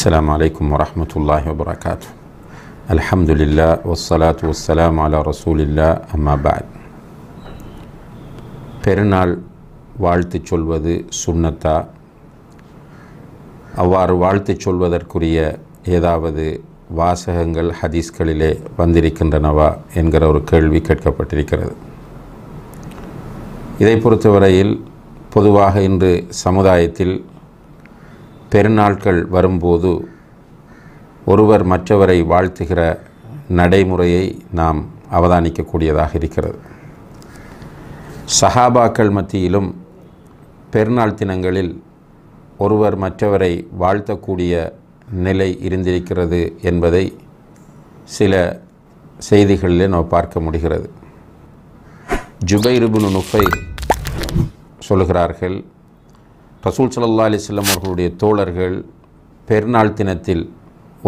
السلام عليكم ورحمة الله وبركاته الحمد لله والصلاة والسلام على رسول الله أما بعد பெருநாள் வாழ்த்துச் சொல்வது சுண்ணத்தா அவ்வாறு வாழ்த்துச் சொல்வதற்குரிய ஏதாவது வாசகங்கள் ஹதீஸ்களிலே வந்திருக்கின்றனவா என்கிற ஒரு கேள்வி கேட்கப்பட்டிருக்கிறது இதை பொறுத்தவரையில் பொதுவாக இன்று சமுதாயத்தில் பெருநாட்கள் வரும்போது ஒருவர் மற்றவரை வாழ்த்துகிற நடைமுறையை நாம் அவதானிக்கக்கூடியதாக இருக்கிறது சஹாபாக்கள் மத்தியிலும் பெருநாள் தினங்களில் ஒருவர் மற்றவரை வாழ்த்தக்கூடிய நிலை இருந்திருக்கிறது என்பதை சில செய்திகளிலே நாம் பார்க்க முடிகிறது ஜுபைருபுனு நுஃபை சொல்கிறார்கள் ரசூல் சல்லா அலிஸ்லம் அவர்களுடைய தோழர்கள் பெருநாள் தினத்தில்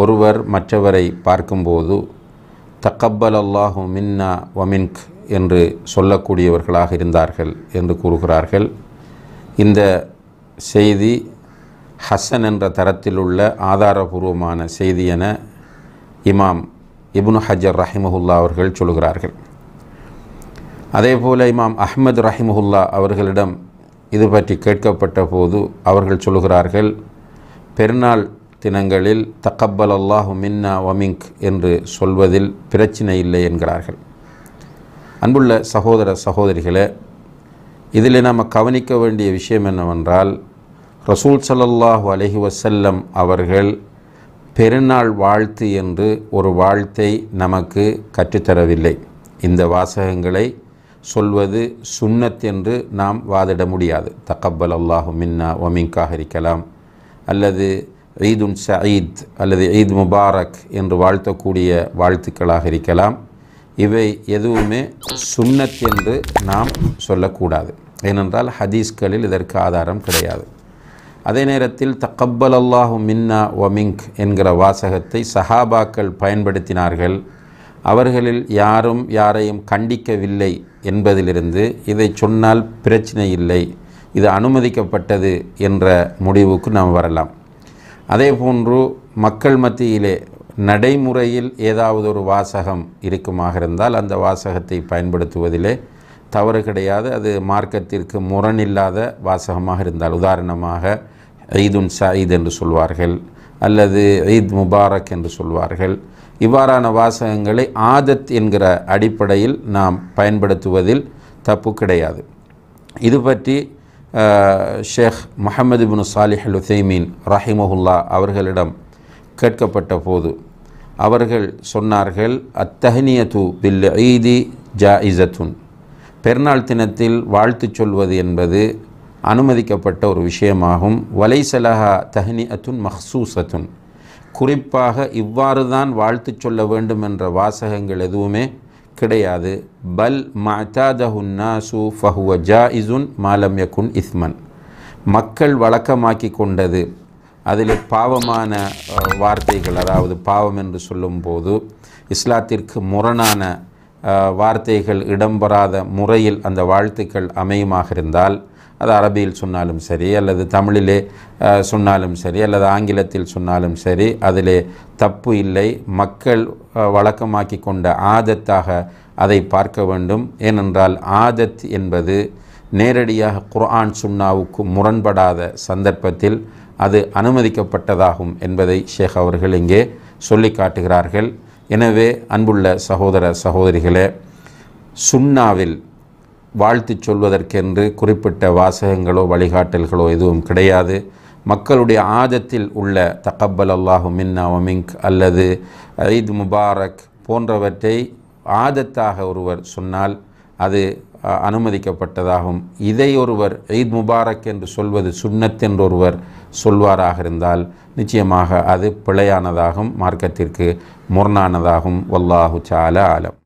ஒருவர் மற்றவரை பார்க்கும்போது தக்கப்பல் அல்லாஹு மின்னா வமின்க் என்று சொல்லக்கூடியவர்களாக இருந்தார்கள் என்று கூறுகிறார்கள் இந்த செய்தி ஹசன் என்ற தரத்தில் உள்ள ஆதாரபூர்வமான செய்தி என இமாம் இப்னு ஹஜர் ரஹிமஹுல்லா அவர்கள் சொல்கிறார்கள் அதேபோல் இமாம் அஹ்மது ரஹிமஹுல்லா அவர்களிடம் இது பற்றி கேட்கப்பட்ட போது அவர்கள் சொல்கிறார்கள் பெருநாள் தினங்களில் தக்கப்பல் அல்லாஹு மின்னா வமிங்க் என்று சொல்வதில் பிரச்சினை இல்லை என்கிறார்கள் அன்புள்ள சகோதர சகோதரிகளே இதில் நாம் கவனிக்க வேண்டிய விஷயம் என்னவென்றால் ரசூல் சல்லாஹு அலஹி வசல்லம் அவர்கள் பெருநாள் வாழ்த்து என்று ஒரு வாழ்த்தை நமக்கு கற்றுத்தரவில்லை இந்த வாசகங்களை சொல்வது சுன்னத் என்று நாம் வாதிட முடியாது தக்கப்பல் அல்லாஹு மின்னா ஒமிங்காக இருக்கலாம் அல்லது ஈதுன் சயீத் அல்லது ஈத் முபாரக் என்று வாழ்த்தக்கூடிய வாழ்த்துக்களாக இருக்கலாம் இவை எதுவுமே சுன்னத் என்று நாம் சொல்லக்கூடாது ஏனென்றால் ஹதீஸ்களில் இதற்கு ஆதாரம் கிடையாது அதே நேரத்தில் தக்கப்பல் அல்லாஹு மின்னா ஒமிங்க் என்கிற வாசகத்தை சஹாபாக்கள் பயன்படுத்தினார்கள் அவர்களில் யாரும் யாரையும் கண்டிக்கவில்லை என்பதிலிருந்து இதை சொன்னால் பிரச்சனை இல்லை இது அனுமதிக்கப்பட்டது என்ற முடிவுக்கு நாம் வரலாம் அதே போன்று மக்கள் மத்தியிலே நடைமுறையில் ஏதாவது ஒரு வாசகம் இருக்குமாக இருந்தால் அந்த வாசகத்தை பயன்படுத்துவதிலே தவறு கிடையாது அது மார்க்கத்திற்கு முரணில்லாத வாசகமாக இருந்தால் உதாரணமாக ஈதுன் சயீத் என்று சொல்வார்கள் அல்லது ஈத் முபாரக் என்று சொல்வார்கள் இவ்வாறான வாசகங்களை ஆதத் என்கிற அடிப்படையில் நாம் பயன்படுத்துவதில் தப்பு கிடையாது இது பற்றி ஷேக் முகமது பின் சாலிஹ் அல் உசைமீன் ரஹிமஹுல்லா அவர்களிடம் கேட்கப்பட்ட போது அவர்கள் சொன்னார்கள் அத்தஹ்னியது பில் ஈதி ஜா இசத்துன் பெருநாள் தினத்தில் வாழ்த்து சொல்வது என்பது அனுமதிக்கப்பட்ட ஒரு விஷயமாகும் வலைசலஹா தஹ்னி அத்துன் அத்துன் குறிப்பாக இவ்வாறு தான் வாழ்த்து சொல்ல வேண்டும் என்ற வாசகங்கள் எதுவுமே கிடையாது பல் மாத்தாதஹுன்னாசு ஃபஹுவ ஜா இசுன் மாலம் யகுன் இஸ்மன் மக்கள் வழக்கமாக்கி கொண்டது அதில் பாவமான வார்த்தைகள் அதாவது பாவம் என்று சொல்லும்போது இஸ்லாத்திற்கு முரணான வார்த்தைகள் இடம்பெறாத முறையில் அந்த வாழ்த்துக்கள் அமையுமாக இருந்தால் அது அரபியில் சொன்னாலும் சரி அல்லது தமிழிலே சொன்னாலும் சரி அல்லது ஆங்கிலத்தில் சொன்னாலும் சரி அதிலே தப்பு இல்லை மக்கள் வழக்கமாக்கி கொண்ட ஆதத்தாக அதை பார்க்க வேண்டும் ஏனென்றால் ஆதத் என்பது நேரடியாக குர்ஆன் சுன்னாவுக்கு முரண்படாத சந்தர்ப்பத்தில் அது அனுமதிக்கப்பட்டதாகும் என்பதை ஷேக் அவர்கள் இங்கே சொல்லி காட்டுகிறார்கள் எனவே அன்புள்ள சகோதர சகோதரிகளே சுன்னாவில் வாழ்த்துச் சொல்வதற்கென்று குறிப்பிட்ட வாசகங்களோ வழிகாட்டல்களோ எதுவும் கிடையாது மக்களுடைய ஆதத்தில் உள்ள தகப்பல் அல்லாஹு மின்னா ஒமிங்க் அல்லது ஐத் முபாரக் போன்றவற்றை ஆதத்தாக ஒருவர் சொன்னால் அது அனுமதிக்கப்பட்டதாகும் இதை ஒருவர் ஈத் முபாரக் என்று சொல்வது சுன்னத் என்றொருவர் சொல்வாராக இருந்தால் நிச்சயமாக அது பிழையானதாகும் மார்க்கத்திற்கு முரணானதாகும் வல்லாஹு சால ஆலம்